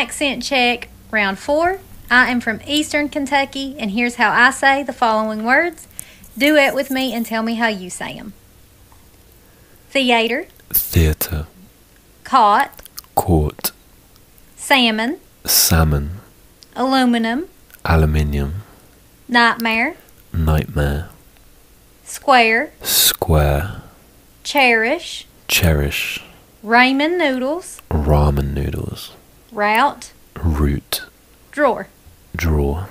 Accent check, round four. I am from Eastern Kentucky, and here's how I say the following words. Do it with me and tell me how you say them theater, theater, caught, caught, salmon, salmon, aluminum, aluminium, nightmare, nightmare, square, square, cherish, cherish, ramen noodles, ramen noodles. Route. Root. Drawer. Drawer.